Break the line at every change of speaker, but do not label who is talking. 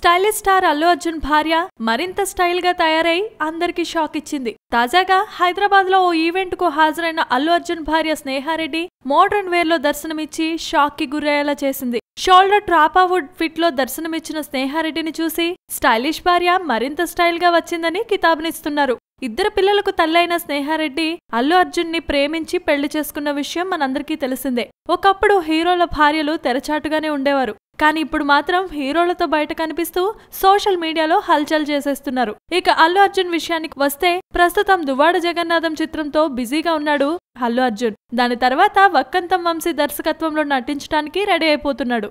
stylish star Allu Arjun భార్య మరింత స్టైల్గా తయారై అందరికీ షాక్ ఇచ్చింది తాజాగా హైదరాబాద్లో ఓ ఈవెంట్ కు హాజరైన అల్లు అర్జున్ భార్య స్నేహారెడ్డి మోడర్న్ వేర్లో దర్శనమిచ్చి కి గురయ్యేలా చేసింది షోల్డర్ ట్రాపావుడ్ ఫిట్లో దర్శనమిచ్చిన స్నేహారెడ్డిని చూసి స్టైలిష్ భార్య మరింత స్టైల్గా వచ్చిందని కితాబునిస్తున్నారు ఇద్దరు పిల్లలకు తల్లైన స్నేహారెడ్డి అల్లు అర్జున్ ని ప్రేమించి పెళ్లి చేసుకున్న విషయం మనందరికీ తెలిసిందే ఒకప్పుడు హీరోల భార్యలు తెరచాటుగానే ఉండేవారు కానీ ఇప్పుడు మాత్రం హీరోలతో బయట కనిపిస్తూ సోషల్ మీడియాలో హల్చల్ చేసేస్తున్నారు ఇక అల్లు అర్జున్ విషయానికి వస్తే ప్రస్తుతం దువాడ జగన్నాథం చిత్రంతో బిజీగా ఉన్నాడు అల్లు అర్జున్ దాని తర్వాత వక్కంతం వంశీ దర్శకత్వంలో నటించడానికి రెడీ అయిపోతున్నాడు